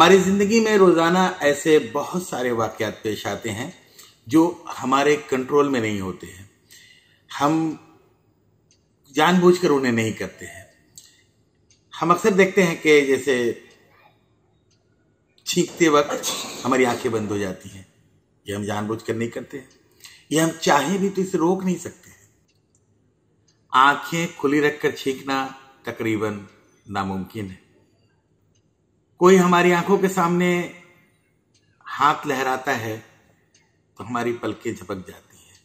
हमारी ज़िंदगी में रोज़ाना ऐसे बहुत सारे वाक़ात पेश आते हैं जो हमारे कंट्रोल में नहीं होते हैं हम जानबूझकर उन्हें नहीं करते हैं हम अक्सर देखते हैं कि जैसे छींकते वक्त हमारी आंखें बंद हो जाती हैं ये हम जानबूझकर नहीं करते हैं ये हम चाहे भी तो इसे रोक नहीं सकते हैं आंखें खुली रखकर छींकना तकरीबन नामुमकिन है कोई हमारी आंखों के सामने हाथ लहराता है तो हमारी पलकें झपक जाती हैं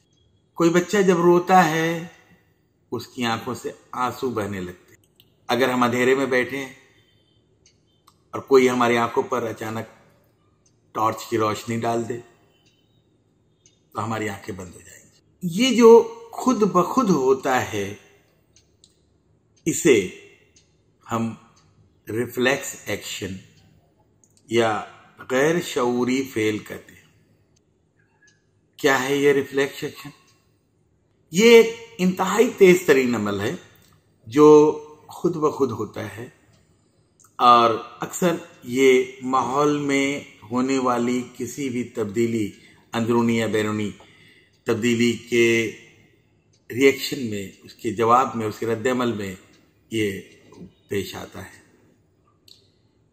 कोई बच्चा जब रोता है उसकी आंखों से आंसू बहने लगते हैं अगर हम अंधेरे में बैठे और कोई हमारी आंखों पर अचानक टॉर्च की रोशनी डाल दे तो हमारी आंखें बंद हो जाएंगी ये जो खुद ब खुद होता है इसे हम रिफ्लेक्स एक्शन या गैर शूरी फेल कहते हैं क्या है ये रिफ्लेक्स एक्शन ये एक इंतहाई तेज तरीन अमल है जो खुद ब खुद होता है और अक्सर ये माहौल में होने वाली किसी भी तब्दीली अंदरूनी या बैरूनी तब्दीली के रिएक्शन में उसके जवाब में उसके रद्दमल में ये पेश आता है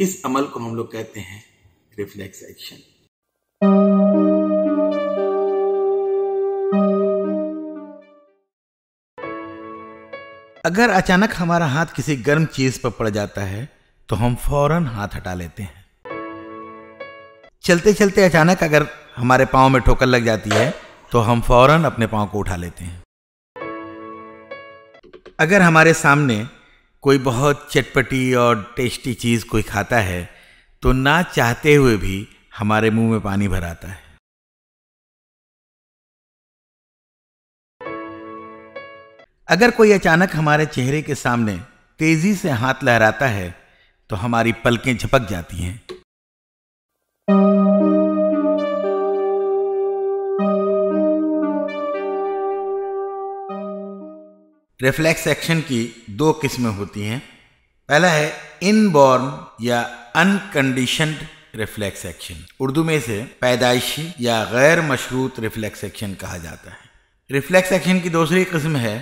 इस अमल को हम लोग कहते हैं रिफ्लेक्स एक्शन अगर अचानक हमारा हाथ किसी गर्म चीज पर पड़ जाता है तो हम फौरन हाथ हटा लेते हैं चलते चलते अचानक अगर हमारे पाँव में ठोकर लग जाती है तो हम फौरन अपने पाँव को उठा लेते हैं अगर हमारे सामने कोई बहुत चटपटी और टेस्टी चीज़ कोई खाता है तो ना चाहते हुए भी हमारे मुंह में पानी भर आता है अगर कोई अचानक हमारे चेहरे के सामने तेजी से हाथ लहराता है तो हमारी पलकें झपक जाती हैं रिफ्लेक्स एक्शन की दो किस्में होती हैं पहला है इनबॉर्न या अनकंडीशनड रिफ्लेक्स एक्शन उर्दू में इसे पैदाइशी या गैर मशरूत रिफ्लेक्स एक्शन कहा जाता है रिफ्लेक्स एक्शन की दूसरी किस्म है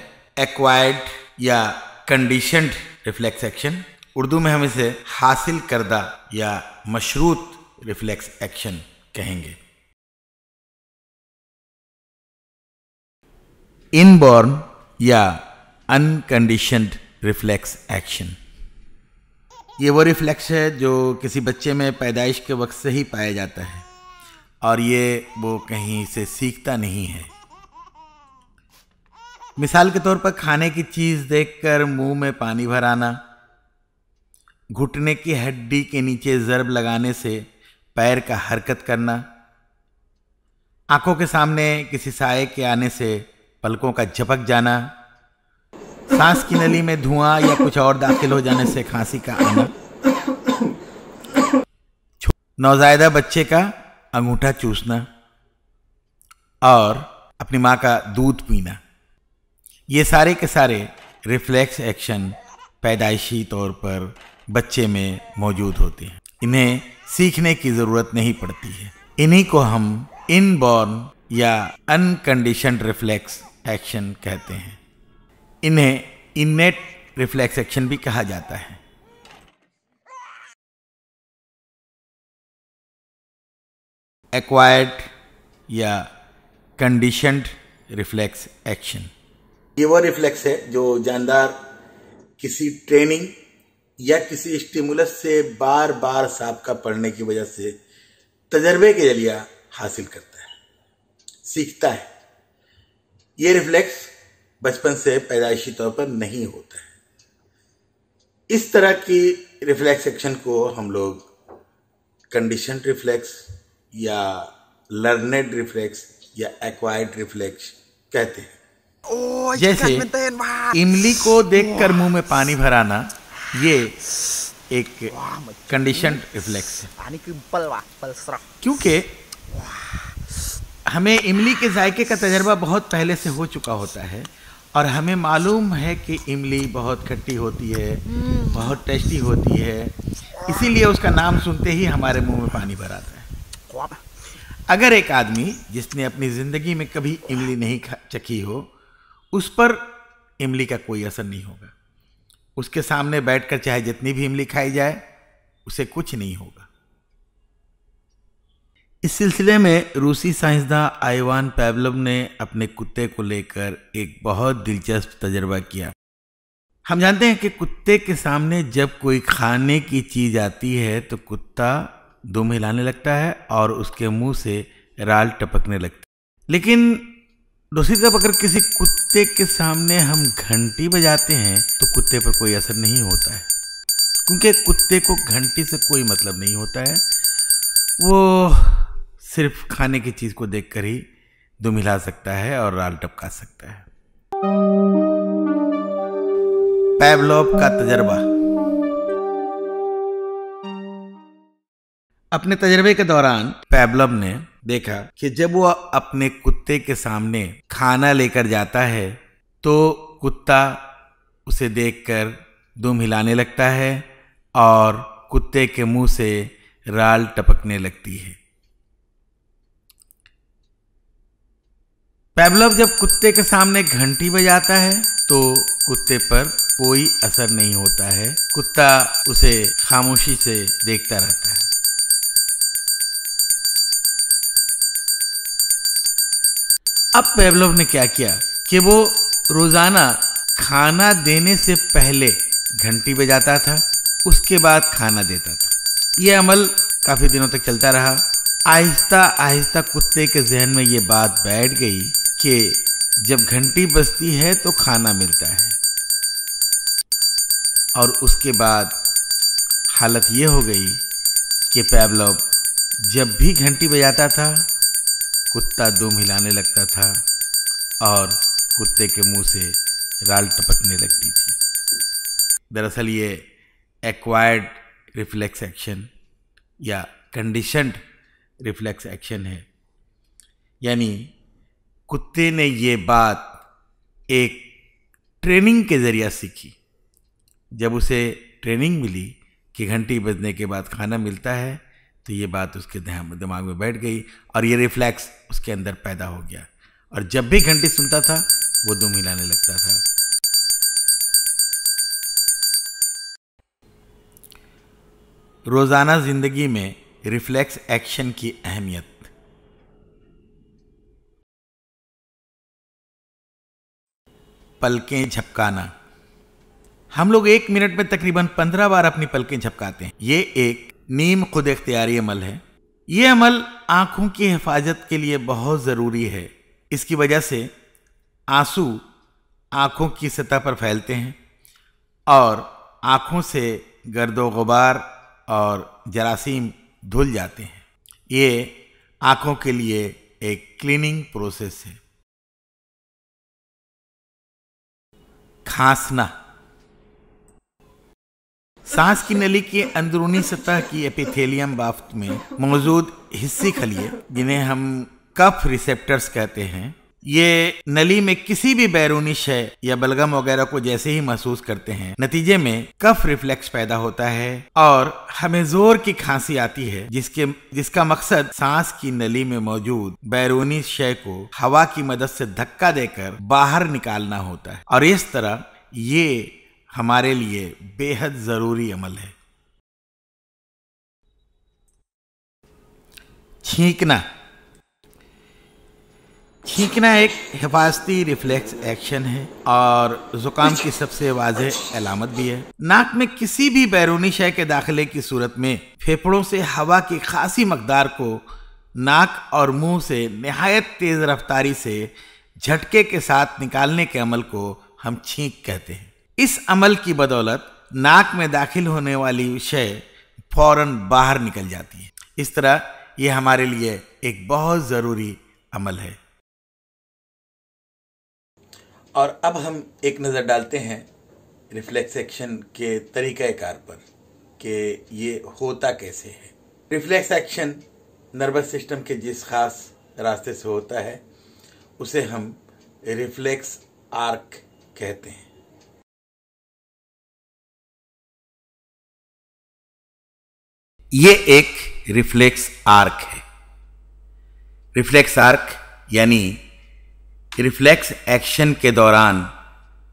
एक्वायर्ड या कंडीशनड रिफ्लेक्स एक्शन उर्दू में हम इसे हासिल करदा या मशरूत रिफ्लेक्स एक्शन कहेंगे इनबॉर्न या अनकंडीशनड रिफ्लेक्स एक्शन ये वो रिफ्लेक्स है जो किसी बच्चे में पैदाइश के वक्त से ही पाया जाता है और ये वो कहीं से सीखता नहीं है मिसाल के तौर पर खाने की चीज़ देखकर मुंह में पानी भर आना घुटने की हड्डी के नीचे ज़रब लगाने से पैर का हरकत करना आंखों के सामने किसी साय के आने से पलकों का झपक जाना सांस की नली में धुआं या कुछ और दाखिल हो जाने से खांसी का आना नौजायदा बच्चे का अंगूठा चूसना और अपनी माँ का दूध पीना ये सारे के सारे रिफ्लेक्स एक्शन पैदाइशी तौर पर बच्चे में मौजूद होते हैं इन्हें सीखने की ज़रूरत नहीं पड़ती है इन्हीं को हम इनबॉर्न या अनकंडीशन रिफ्लेक्स एक्शन कहते हैं इन्हें इननेट रिफ्लेक्स एक्शन भी कहा जाता है एक्वायर्ड या कंडीशनड रिफ्लेक्स एक्शन ये वो रिफ्लेक्स है जो जानदार किसी ट्रेनिंग या किसी स्टिमुलस से बार बार सबका पढ़ने की वजह से तजर्बे के जरिया हासिल करता है सीखता है ये रिफ्लेक्स बचपन से पैदाइशी तौर पर नहीं होता है इस तरह की रिफ्लेक्स एक्शन को हम लोग कंडीशन रिफ्लेक्स या लर्नेड रिफ्लेक्स या एक्वायर्ड रिफ्लेक्स कहते हैं जैसे तो इमली को देखकर मुंह में पानी भराना ये एक कंडीशन रिफ्लेक्स है क्योंकि हमें इमली के जायके का तजर्बा बहुत पहले से हो चुका होता है और हमें मालूम है कि इमली बहुत खट्टी होती है बहुत टेस्टी होती है इसीलिए उसका नाम सुनते ही हमारे मुंह में पानी भर आता है अगर एक आदमी जिसने अपनी ज़िंदगी में कभी इमली नहीं चखी हो उस पर इमली का कोई असर नहीं होगा उसके सामने बैठकर चाहे जितनी भी इमली खाई जाए उसे कुछ नहीं होगा इस सिलसिले में रूसी साइंसदान आइवान पैवलव ने अपने कुत्ते को लेकर एक बहुत दिलचस्प तजर्बा किया हम जानते हैं कि कुत्ते के सामने जब कोई खाने की चीज़ आती है तो कुत्ता दुम हिलाने लगता है और उसके मुंह से राल टपकने लगती लेकिन दूसरी तरफ अगर किसी कुत्ते के सामने हम घंटी बजाते हैं तो कुत्ते पर कोई असर नहीं होता है क्योंकि कुत्ते को घंटी से कोई मतलब नहीं होता है वो सिर्फ खाने की चीज़ को देखकर ही दुम हिला सकता है और राल टपका सकता है पैवलोप का तजर्बा अपने तजर्बे के दौरान पैबलम ने देखा कि जब वो अपने कुत्ते के सामने खाना लेकर जाता है तो कुत्ता उसे देखकर दुम हिलाने लगता है और कुत्ते के मुंह से राल टपकने लगती है पैबलव जब कुत्ते के सामने घंटी बजाता है तो कुत्ते पर कोई असर नहीं होता है कुत्ता उसे खामोशी से देखता रहता है अब पैबलव ने क्या किया कि वो रोजाना खाना देने से पहले घंटी बजाता था उसके बाद खाना देता था यह अमल काफी दिनों तक चलता रहा आहिस्ता आहिस्ता कुत्ते के जहन में ये बात बैठ गई कि जब घंटी बजती है तो खाना मिलता है और उसके बाद हालत ये हो गई कि पैबलब जब भी घंटी बजाता था कुत्ता दुम हिलाने लगता था और कुत्ते के मुंह से राल टपकने लगती थी दरअसल ये एक्वायर्ड रिफ्लेक्स एक्शन या कंडीशनड रिफ्लेक्स एक्शन है यानी कुत्ते ने ये बात एक ट्रेनिंग के ज़रिया सीखी जब उसे ट्रेनिंग मिली कि घंटी बजने के बाद खाना मिलता है तो ये बात उसके दिमाग में बैठ गई और ये रिफ्लैक्स उसके अंदर पैदा हो गया और जब भी घंटी सुनता था वो दुम हिलाने लगता था रोज़ाना ज़िंदगी में रिफ्लेक्स एक्शन की अहमियत पलकें झपकाना हम लोग एक मिनट में तकरीबन पंद्रह बार अपनी पलकें झपकाते हैं ये एक नीम खुद इख्तियारी अमल है ये अमल आँखों की हिफाजत के लिए बहुत ज़रूरी है इसकी वजह से आंसू आँखों की सतह पर फैलते हैं और आँखों से गर्द गुबार और जरासीम धुल जाते हैं ये आँखों के लिए एक क्लीनिंग प्रोसेस है खांसना सांस की नली के अंदरूनी सतह की एपिथेलियम बाफ्त में मौजूद हिस्सी खलिए जिन्हें हम कफ रिसेप्टर्स कहते हैं ये नली में किसी भी बैरूनी शय या बलगम वगैरह को जैसे ही महसूस करते हैं नतीजे में कफ रिफ्लेक्स पैदा होता है और हमें जोर की खांसी आती है जिसके जिसका मकसद सांस की नली में मौजूद बैरूनी शय को हवा की मदद से धक्का देकर बाहर निकालना होता है और इस तरह ये हमारे लिए बेहद ज़रूरी अमल है छींकना छींकना एक हिफाजती रिफ्लेक्स एक्शन है और ज़ुकाम की सबसे वाजह अलामत भी है नाक में किसी भी बैरूनी शय के दाखिले की सूरत में फेफड़ों से हवा की खासी मकदार को नाक और मुंह से नहायत तेज़ रफ्तारी से झटके के साथ निकालने के अमल को हम छींक कहते हैं इस अमल की बदौलत नाक में दाखिल होने वाली शय फ़ौर बाहर निकल जाती है इस तरह ये हमारे लिए एक बहुत ज़रूरी अमल है और अब हम एक नज़र डालते हैं रिफ्लेक्स एक्शन के कार पर कि ये होता कैसे है रिफ्लेक्स एक्शन नर्वस सिस्टम के जिस खास रास्ते से होता है उसे हम रिफ्लेक्स आर्क कहते हैं ये एक रिफ्लेक्स आर्क है रिफ्लेक्स आर्क यानी रिफ्लेक्स एक्शन के दौरान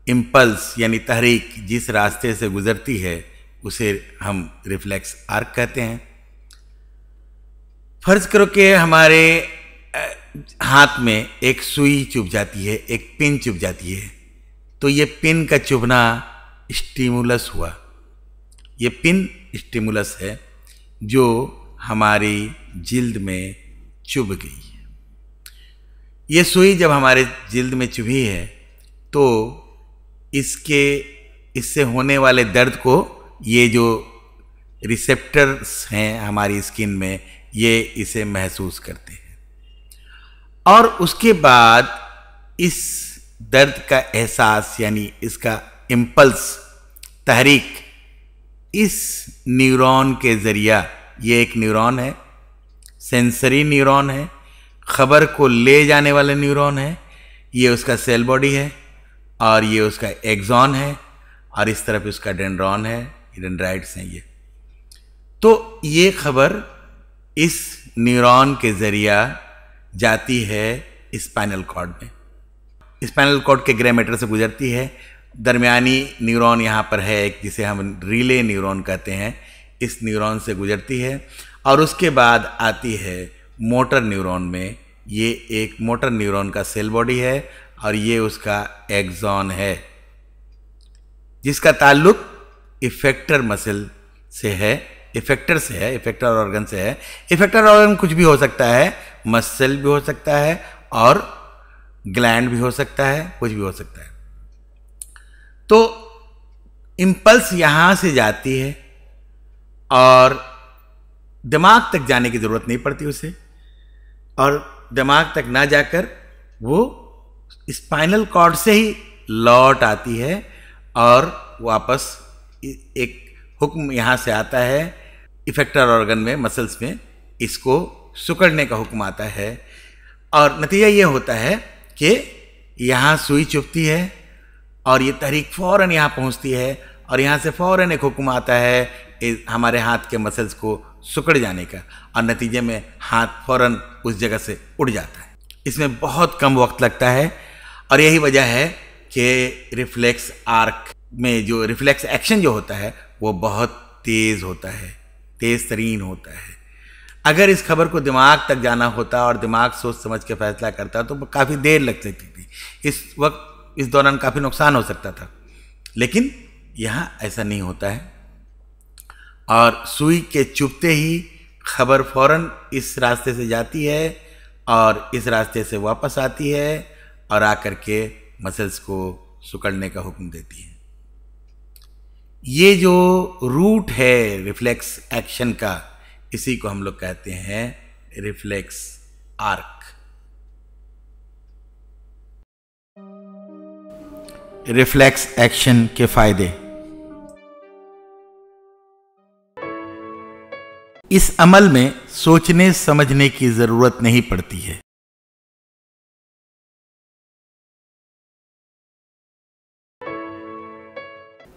इम्पल्स यानी तहरीक जिस रास्ते से गुजरती है उसे हम रिफ्लेक्स आर्क कहते हैं फर्ज करो कि हमारे हाथ में एक सुई चुभ जाती है एक पिन चुभ जाती है तो ये पिन का चुभना स्टिमुलस हुआ ये पिन स्टिमुलस है जो हमारी जिल्द में चुभ गई ये सुई जब हमारे जिल्द में चुभी है तो इसके इससे होने वाले दर्द को ये जो रिसेप्टर्स हैं हमारी स्किन में ये इसे महसूस करते हैं और उसके बाद इस दर्द का एहसास यानी इसका इम्पल्स तहरीक इस न्यूरॉन के ज़रिया ये एक न्यूरॉन है सेंसरी न्यूरॉन है खबर को ले जाने वाले न्यूरॉन है ये उसका सेल बॉडी है और ये उसका एग्जॉन है और इस तरफ उसका डेंड्रॉन है डेंड्राइट्स हैं ये तो ये खबर इस न्यूरॉन के ज़रिया जाती है स्पाइनल कॉर्ड में स्पाइनल कॉर्ड के ग्रेमेटर से गुजरती है दरमियानी न्यूरॉन यहाँ पर है एक जिसे हम रिले न्यूरॉन कहते हैं इस न्यूरॉन से गुजरती है और उसके बाद आती है मोटर न्यूरॉन में ये एक मोटर न्यूरॉन का सेल बॉडी है और ये उसका एग्जॉन है जिसका ताल्लुक इफेक्टर मसल से है इफेक्टर से है इफेक्टर ऑर्गन से है इफेक्टर ऑर्गन कुछ भी हो सकता है मसल भी हो सकता है और ग्लैंड भी हो सकता है कुछ भी हो सकता है तो इम्पल्स यहाँ से जाती है और दिमाग तक जाने की ज़रूरत नहीं पड़ती उसे और दिमाग तक ना जाकर वो स्पाइनल कॉर्ड से ही लौट आती है और वापस एक हुक्म यहाँ से आता है इफेक्टर ऑर्गन में मसल्स में इसको सुकड़ने का हुक्म आता है और नतीजा ये होता है कि यहाँ सुई चुपती है और ये तहरीक फ़ौर यहाँ पहुँचती है और यहाँ से फ़ौर एक हुक्म आता है हमारे हाथ के मसल्स को सुकड़ जाने का और नतीजे में हाथ फौरन उस जगह से उड़ जाता है इसमें बहुत कम वक्त लगता है और यही वजह है कि रिफ्लेक्स आर्क में जो रिफ्लेक्स एक्शन जो होता है वो बहुत तेज़ होता है तेज़ तरीन होता है अगर इस खबर को दिमाग तक जाना होता और दिमाग सोच समझ के फैसला करता तो काफ़ी देर लग सकती थी इस वक्त इस दौरान काफ़ी नुकसान हो सकता था लेकिन यहाँ ऐसा नहीं होता है और सुई के चुभते ही खबर फौरन इस रास्ते से जाती है और इस रास्ते से वापस आती है और आकर के मसल्स को सुकड़ने का हुक्म देती है ये जो रूट है रिफ्लेक्स एक्शन का इसी को हम लोग कहते हैं रिफ्लेक्स आर्क रिफ्लेक्स एक्शन के फायदे इस अमल में सोचने समझने की जरूरत नहीं पड़ती है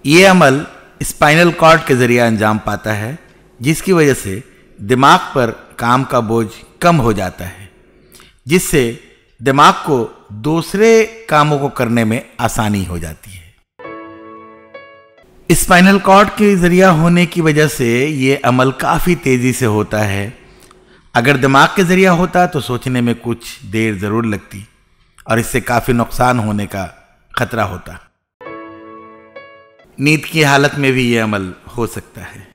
ये अमल स्पाइनल कॉर्ड के जरिए अंजाम पाता है जिसकी वजह से दिमाग पर काम का बोझ कम हो जाता है जिससे दिमाग को दूसरे कामों को करने में आसानी हो जाती है स्पाइनल कॉर्ड के ज़रिया होने की वजह से ये अमल काफ़ी तेज़ी से होता है अगर दिमाग के ज़रिया होता तो सोचने में कुछ देर ज़रूर लगती और इससे काफ़ी नुकसान होने का ख़तरा होता नींद की हालत में भी ये अमल हो सकता है